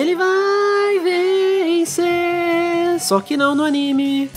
Ele vai vencer! Só que não no anime.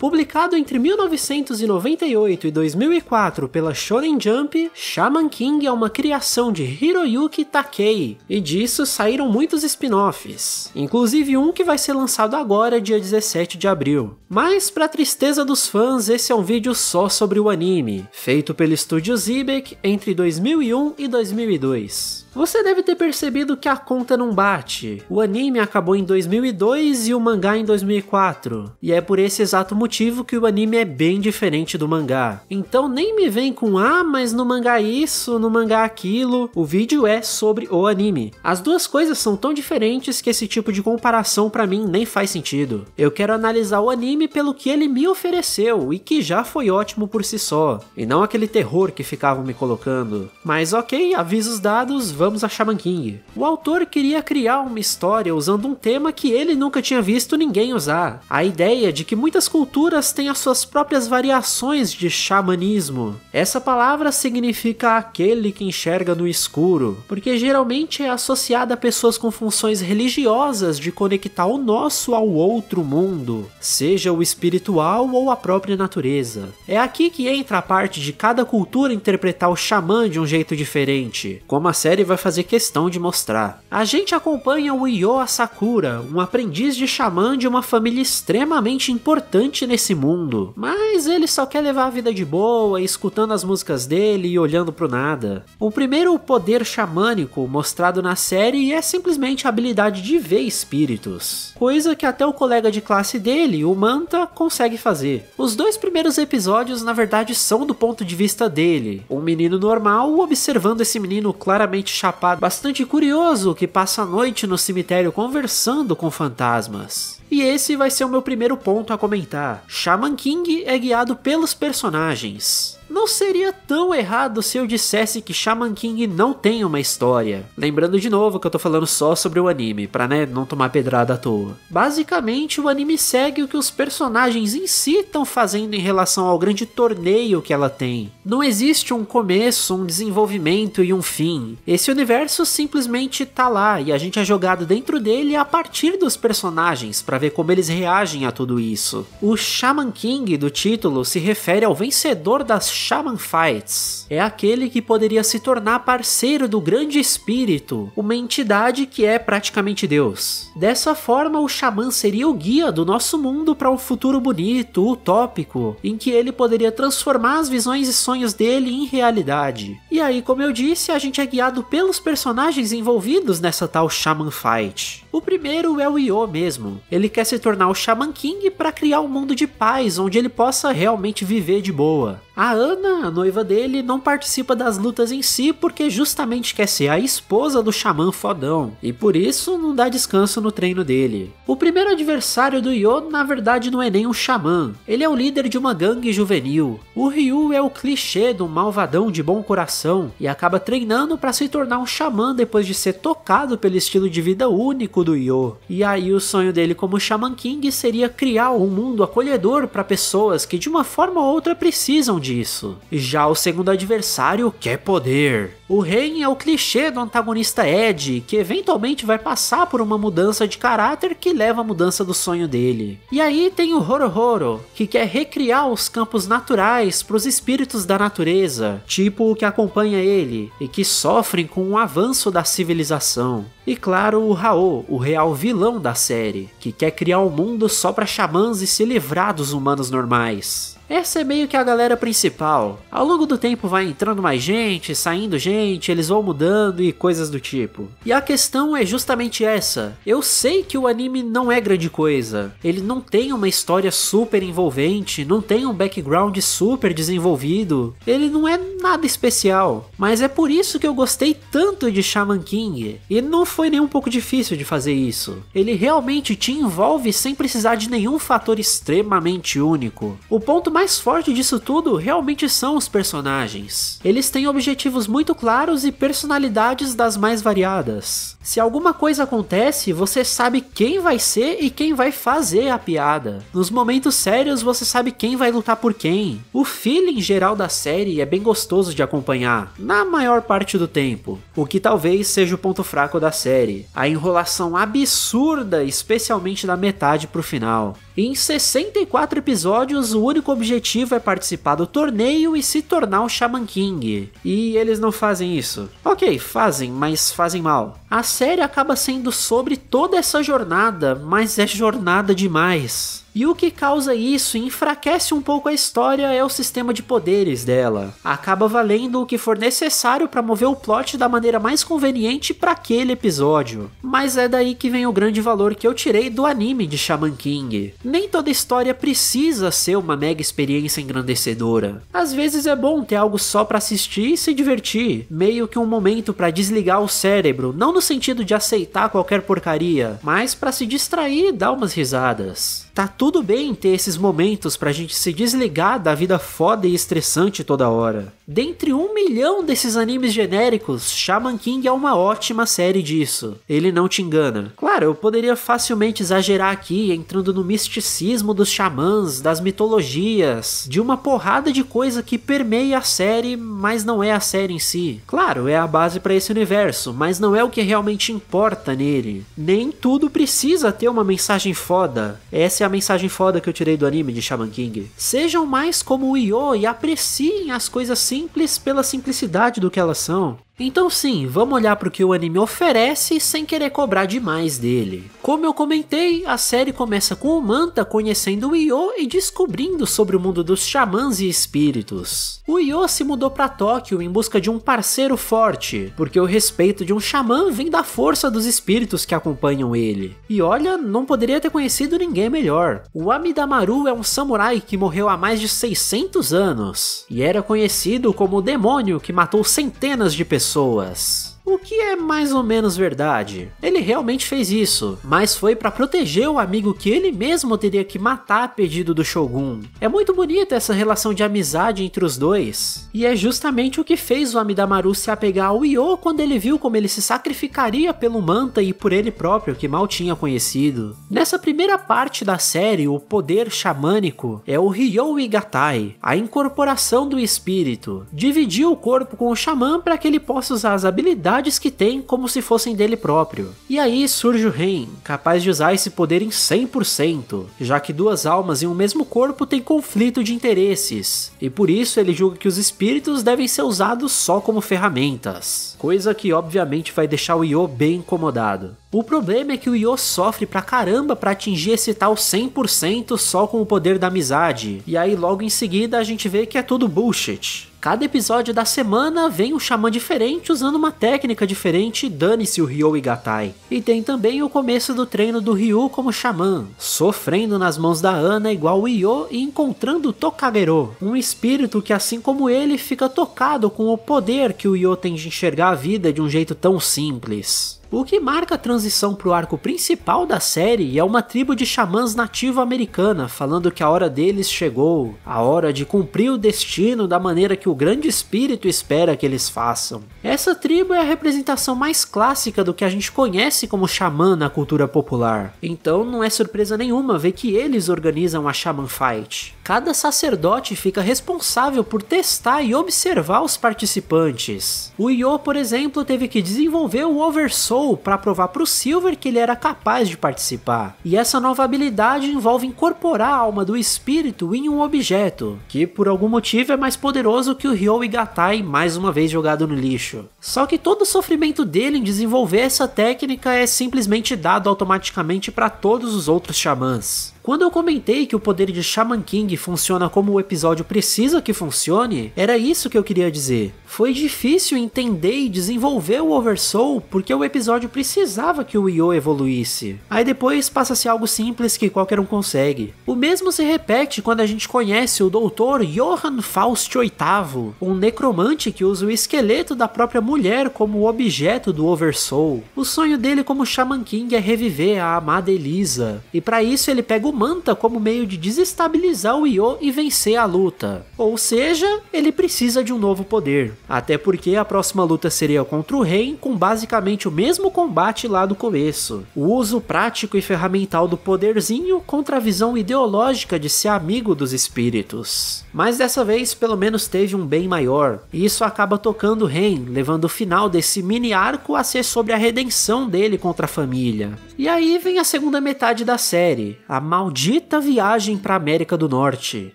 Publicado entre 1998 e 2004 pela Shonen Jump, Shaman King é uma criação de Hiroyuki Takei, e disso saíram muitos spin-offs, inclusive um que vai ser lançado agora, dia 17 de abril. Mas, para tristeza dos fãs, esse é um vídeo só sobre o anime, feito pelo estúdio Zibek entre 2001 e 2002. Você deve ter percebido que a conta não bate. O anime acabou em 2002 e o mangá em 2004, e é por esse exato motivo motivo que o anime é bem diferente do mangá. Então nem me vem com ah, mas no mangá isso, no mangá aquilo. O vídeo é sobre o anime. As duas coisas são tão diferentes que esse tipo de comparação para mim nem faz sentido. Eu quero analisar o anime pelo que ele me ofereceu e que já foi ótimo por si só, e não aquele terror que ficavam me colocando. Mas ok, avisos dados, vamos a Shaman King. O autor queria criar uma história usando um tema que ele nunca tinha visto ninguém usar. A ideia de que muitas culturas culturas têm as suas próprias variações de xamanismo. Essa palavra significa aquele que enxerga no escuro, porque geralmente é associada a pessoas com funções religiosas de conectar o nosso ao outro mundo, seja o espiritual ou a própria natureza. É aqui que entra a parte de cada cultura interpretar o xamã de um jeito diferente, como a série vai fazer questão de mostrar. A gente acompanha o Iyo Asakura, um aprendiz de xamã de uma família extremamente importante nesse mundo, mas ele só quer levar a vida de boa, escutando as músicas dele e olhando pro nada. O primeiro poder xamânico mostrado na série é simplesmente a habilidade de ver espíritos, coisa que até o colega de classe dele, o Manta, consegue fazer. Os dois primeiros episódios, na verdade, são do ponto de vista dele, um menino normal observando esse menino claramente chapado, bastante curioso, que passa a noite no cemitério conversando com fantasmas. E esse vai ser o meu primeiro ponto a comentar. Shaman King é guiado pelos personagens. Não seria tão errado se eu dissesse que Shaman King não tem uma história. Lembrando de novo que eu tô falando só sobre o anime, pra né, não tomar pedrada à toa. Basicamente, o anime segue o que os personagens em si estão fazendo em relação ao grande torneio que ela tem. Não existe um começo, um desenvolvimento e um fim. Esse universo simplesmente tá lá e a gente é jogado dentro dele a partir dos personagens para ver como eles reagem a tudo isso. O Shaman King do título se refere ao vencedor das Shaman Fights. É aquele que poderia se tornar parceiro do Grande Espírito, uma entidade que é praticamente Deus. Dessa forma, o Xamã seria o guia do nosso mundo para um futuro bonito, utópico, em que ele poderia transformar as visões e sonhos dele em realidade. E aí, como eu disse, a gente é guiado pelos personagens envolvidos nessa tal Shaman Fight. O primeiro é o Io mesmo. Ele quer se tornar o Shaman King para criar um mundo de paz onde ele possa realmente viver de boa. A Ana, a noiva dele, não participa das lutas em si porque justamente quer ser a esposa do xamã fodão, e por isso não dá descanso no treino dele. O primeiro adversário do Yo, na verdade, não é nem um xamã, ele é o líder de uma gangue juvenil. O Ryu é o clichê de um malvadão de bom coração e acaba treinando para se tornar um xamã depois de ser tocado pelo estilo de vida único do Yo. E aí o sonho dele como Shaman King seria criar um mundo acolhedor para pessoas que de uma forma ou outra precisam disso. Já o segundo adversário quer é poder. O Rei é o clichê do antagonista Ed, que eventualmente vai passar por uma mudança de caráter que leva à mudança do sonho dele. E aí tem o Horohoro, que quer recriar os campos naturais para os espíritos da natureza, tipo o que acompanha ele, e que sofrem com o avanço da civilização. E claro, o Raô, o real vilão da série, que quer criar um mundo só para xamãs e se livrar dos humanos normais. Essa é meio que a galera principal. Ao longo do tempo vai entrando mais gente, saindo gente, eles vão mudando e coisas do tipo. E a questão é justamente essa. Eu sei que o anime não é grande coisa. Ele não tem uma história super envolvente, não tem um background super desenvolvido. Ele não é nada especial. Mas é por isso que eu gostei tanto de Shaman King. E não foi nem um pouco difícil de fazer isso. Ele realmente te envolve sem precisar de nenhum fator extremamente único. O ponto mais mais forte disso tudo realmente são os personagens. Eles têm objetivos muito claros e personalidades das mais variadas. Se alguma coisa acontece, você sabe quem vai ser e quem vai fazer a piada. Nos momentos sérios, você sabe quem vai lutar por quem. O feeling geral da série é bem gostoso de acompanhar, na maior parte do tempo, o que talvez seja o ponto fraco da série. A enrolação absurda, especialmente da metade pro final. Em 64 episódios, o único objetivo objetivo é participar do torneio e se tornar o Shaman King. E eles não fazem isso. Ok, fazem, mas fazem mal. A série acaba sendo sobre toda essa jornada, mas é jornada demais. E o que causa isso e enfraquece um pouco a história é o sistema de poderes dela. Acaba valendo o que for necessário para mover o plot da maneira mais conveniente para aquele episódio. Mas é daí que vem o grande valor que eu tirei do anime de Shaman King. Nem toda história precisa ser uma mega experiência engrandecedora. Às vezes é bom ter algo só para assistir e se divertir, meio que um momento para desligar o cérebro, não no sentido de aceitar qualquer porcaria, mas para se distrair e dar umas risadas. Tá tudo bem ter esses momentos pra gente se desligar da vida foda e estressante toda hora. Dentre um milhão desses animes genéricos, Shaman King é uma ótima série disso. Ele não te engana. Claro, eu poderia facilmente exagerar aqui, entrando no misticismo dos xamãs, das mitologias, de uma porrada de coisa que permeia a série, mas não é a série em si. Claro, é a base para esse universo, mas não é o que realmente importa nele. Nem tudo precisa ter uma mensagem foda. Essa é a mensagem foda que eu tirei do anime de Shaman King. Sejam mais como o Yo e apreciem as coisas simples simples pela simplicidade do que elas são. Então sim, vamos olhar para o que o anime oferece sem querer cobrar demais dele. Como eu comentei, a série começa com o Manta conhecendo o Io e descobrindo sobre o mundo dos xamãs e espíritos. O Io se mudou para Tóquio em busca de um parceiro forte, porque o respeito de um xamã vem da força dos espíritos que acompanham ele. E olha, não poderia ter conhecido ninguém melhor. O Amidamaru é um samurai que morreu há mais de 600 anos e era conhecido como o demônio que matou centenas de pessoas pessoas. O que é mais ou menos verdade. Ele realmente fez isso, mas foi para proteger o amigo que ele mesmo teria que matar a pedido do Shogun. É muito bonita essa relação de amizade entre os dois, e é justamente o que fez o Amidamaru se apegar ao Io quando ele viu como ele se sacrificaria pelo Manta e por ele próprio, que mal tinha conhecido. Nessa primeira parte da série, o poder xamânico é o Ryo Igatai, a incorporação do espírito. Dividir o corpo com o xamã para que ele possa usar as habilidades habilidades que tem como se fossem dele próprio. E aí surge o Ren, capaz de usar esse poder em 100%, já que duas almas em um mesmo corpo têm conflito de interesses, e por isso ele julga que os espíritos devem ser usados só como ferramentas, coisa que obviamente vai deixar o Yo bem incomodado. O problema é que o Yo sofre pra caramba para atingir esse tal 100% só com o poder da amizade, e aí logo em seguida a gente vê que é tudo bullshit. Cada episódio da semana vem um xamã diferente usando uma técnica diferente, dane-se o Ryo e Gatai. E tem também o começo do treino do Ryu como xamã, sofrendo nas mãos da Ana igual o Io e encontrando Tokagero, um espírito que assim como ele fica tocado com o poder que o Io tem de enxergar a vida de um jeito tão simples o que marca a transição para o arco principal da série é uma tribo de xamãs nativo-americana falando que a hora deles chegou, a hora de cumprir o destino da maneira que o grande espírito espera que eles façam. Essa tribo é a representação mais clássica do que a gente conhece como xamã na cultura popular, então não é surpresa nenhuma ver que eles organizam a Xamã Fight. Cada sacerdote fica responsável por testar e observar os participantes. O Yo, por exemplo, teve que desenvolver o Oversoul para provar para o Silver que ele era capaz de participar. E essa nova habilidade envolve incorporar a alma do espírito em um objeto, que por algum motivo é mais poderoso que o Ryo Igatai mais uma vez jogado no lixo. Só que todo o sofrimento dele em desenvolver essa técnica é simplesmente dado automaticamente para todos os outros xamãs. Quando eu comentei que o poder de Shaman King funciona como o episódio precisa que funcione, era isso que eu queria dizer. Foi difícil entender e desenvolver o Oversoul porque o episódio precisava que o Io evoluísse. Aí depois passa a ser algo simples que qualquer um consegue. O mesmo se repete quando a gente conhece o Doutor Johann Faust VIII, um necromante que usa o esqueleto da própria mulher como objeto do Oversoul. O sonho dele como Shaman King é reviver a amada Elisa, e para isso ele pega o manta como meio de desestabilizar o Io e vencer a luta. Ou seja, ele precisa de um novo poder. Até porque a próxima luta seria contra o Rei, com basicamente o mesmo combate lá do começo. O uso prático e ferramental do poderzinho contra a visão ideológica de ser amigo dos espíritos. Mas dessa vez, pelo menos teve um bem maior. E isso acaba tocando o Rei, levando o final desse mini arco a ser sobre a redenção dele contra a família. E aí vem a segunda metade da série, a mal maldita viagem para América do Norte.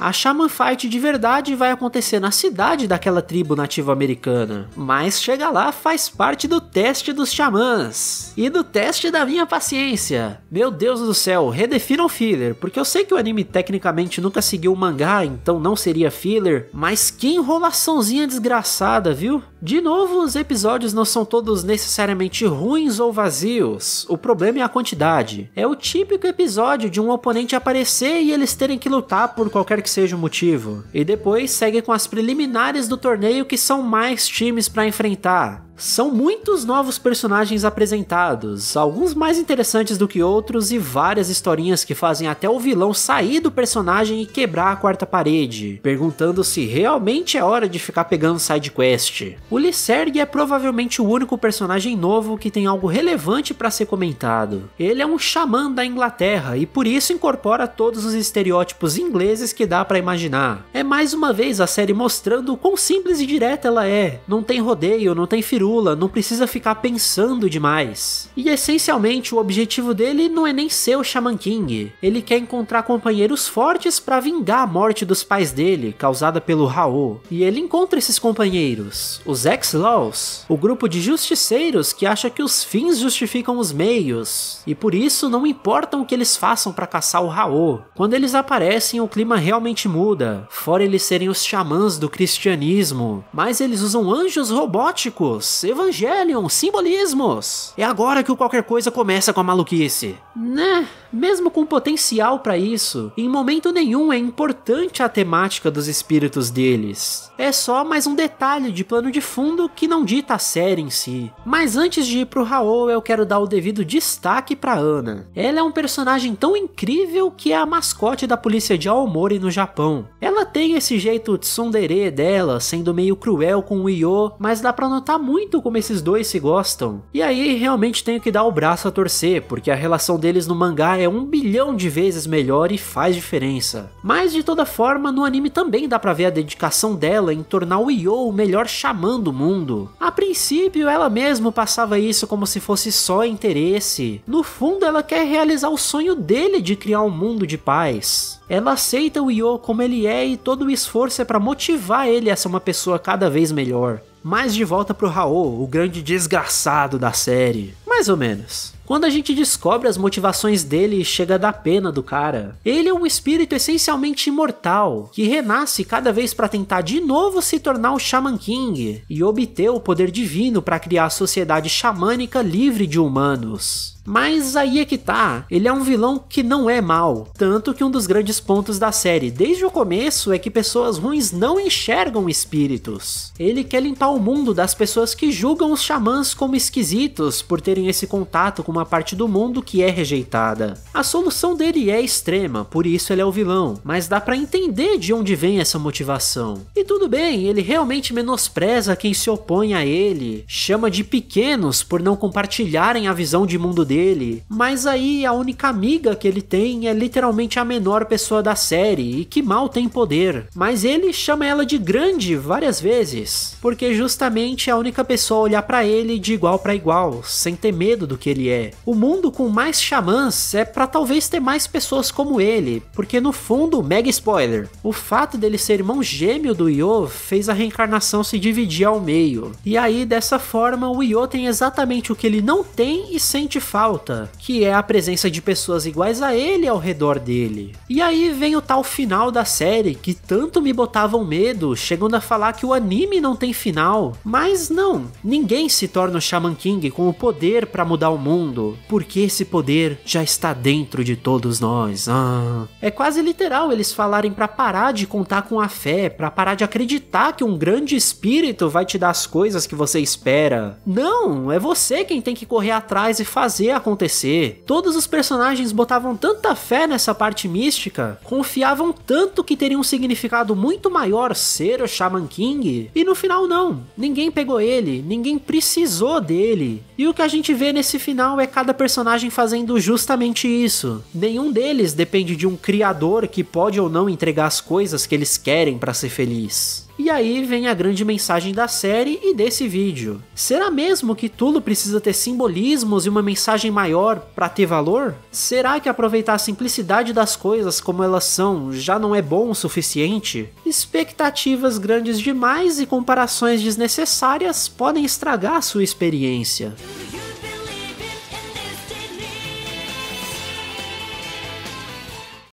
A Shaman Fight de verdade vai acontecer na cidade daquela tribo nativa americana, mas chega lá faz parte do teste dos xamãs e do teste da minha paciência. Meu Deus do céu, redefinam filler, porque eu sei que o anime tecnicamente nunca seguiu o mangá, então não seria filler, mas que enrolaçãozinha desgraçada, viu? De novo, os episódios não são todos necessariamente ruins ou vazios. O problema é a quantidade. É o típico episódio de um oponente oponente aparecer e eles terem que lutar por qualquer que seja o motivo. E depois segue com as preliminares do torneio que são mais times para enfrentar. São muitos novos personagens apresentados, alguns mais interessantes do que outros e várias historinhas que fazem até o vilão sair do personagem e quebrar a quarta parede, perguntando se realmente é hora de ficar pegando side quest. O Lyserg é provavelmente o único personagem novo que tem algo relevante para ser comentado. Ele é um xamã da Inglaterra e por isso incorpora todos os estereótipos ingleses que dá para imaginar. É mais uma vez a série mostrando o quão simples e direta ela é. Não tem rodeio, não tem firu Lula não precisa ficar pensando demais. E essencialmente o objetivo dele não é nem ser o Shaman King. Ele quer encontrar companheiros fortes para vingar a morte dos pais dele, causada pelo Raul. E ele encontra esses companheiros, os Ex-Laws, o grupo de justiceiros que acha que os fins justificam os meios, e por isso não importam o que eles façam para caçar o Raul. Quando eles aparecem, o clima realmente muda, fora eles serem os xamãs do cristianismo, mas eles usam anjos robóticos Evangelion, simbolismos. É agora que o qualquer coisa começa com a maluquice. Né? Mesmo com potencial para isso, em momento nenhum é importante a temática dos espíritos deles. É só mais um detalhe de plano de fundo que não dita a série em si. Mas antes de ir pro Raul, eu quero dar o devido destaque para Ana. Ela é um personagem tão incrível que é a mascote da polícia de Aomori no Japão. Ela tem esse jeito tsundere dela, sendo meio cruel com o Io, mas dá pra notar muito muito como esses dois se gostam. E aí realmente tenho que dar o braço a torcer, porque a relação deles no mangá é um bilhão de vezes melhor e faz diferença. Mas de toda forma, no anime também dá pra ver a dedicação dela em tornar o Yo o melhor xamã do mundo. A princípio, ela mesma passava isso como se fosse só interesse. No fundo, ela quer realizar o sonho dele de criar um mundo de paz. Ela aceita o Yo como ele é e todo o esforço é para motivar ele a ser uma pessoa cada vez melhor. Mais de volta pro Raul, o grande desgraçado da série. Mais ou menos. Quando a gente descobre as motivações dele, chega da pena do cara. Ele é um espírito essencialmente imortal, que renasce cada vez para tentar de novo se tornar o Shaman King e obter o poder divino para criar a sociedade xamânica livre de humanos. Mas aí é que tá, ele é um vilão que não é mal, tanto que um dos grandes pontos da série desde o começo é que pessoas ruins não enxergam espíritos. Ele quer limpar o mundo das pessoas que julgam os xamãs como esquisitos por terem esse contato com uma parte do mundo que é rejeitada. A solução dele é extrema, por isso ele é o vilão, mas dá para entender de onde vem essa motivação. E tudo bem, ele realmente menospreza quem se opõe a ele, chama de pequenos por não compartilharem a visão de mundo dele dele, mas aí a única amiga que ele tem é literalmente a menor pessoa da série e que mal tem poder. Mas ele chama ela de grande várias vezes, porque justamente é a única pessoa a olhar para ele de igual para igual, sem ter medo do que ele é. O mundo com mais xamãs é para talvez ter mais pessoas como ele, porque no fundo, mega spoiler, o fato dele ser irmão gêmeo do Io fez a reencarnação se dividir ao meio. E aí dessa forma o Io tem exatamente o que ele não tem e sente falta falta, que é a presença de pessoas iguais a ele ao redor dele. E aí vem o tal final da série que tanto me botavam medo, chegando a falar que o anime não tem final. Mas não, ninguém se torna o Shaman King com o poder para mudar o mundo, porque esse poder já está dentro de todos nós. Ah. É quase literal eles falarem para parar de contar com a fé, para parar de acreditar que um grande espírito vai te dar as coisas que você espera. Não, é você quem tem que correr atrás e fazer ia acontecer. Todos os personagens botavam tanta fé nessa parte mística, confiavam tanto que teria um significado muito maior ser o Shaman King, e no final não. Ninguém pegou ele, ninguém precisou dele. E o que a gente vê nesse final é cada personagem fazendo justamente isso. Nenhum deles depende de um criador que pode ou não entregar as coisas que eles querem para ser feliz. E aí vem a grande mensagem da série e desse vídeo. Será mesmo que tudo precisa ter simbolismos e uma mensagem maior para ter valor? Será que aproveitar a simplicidade das coisas como elas são já não é bom o suficiente? Expectativas grandes demais e comparações desnecessárias podem estragar a sua experiência.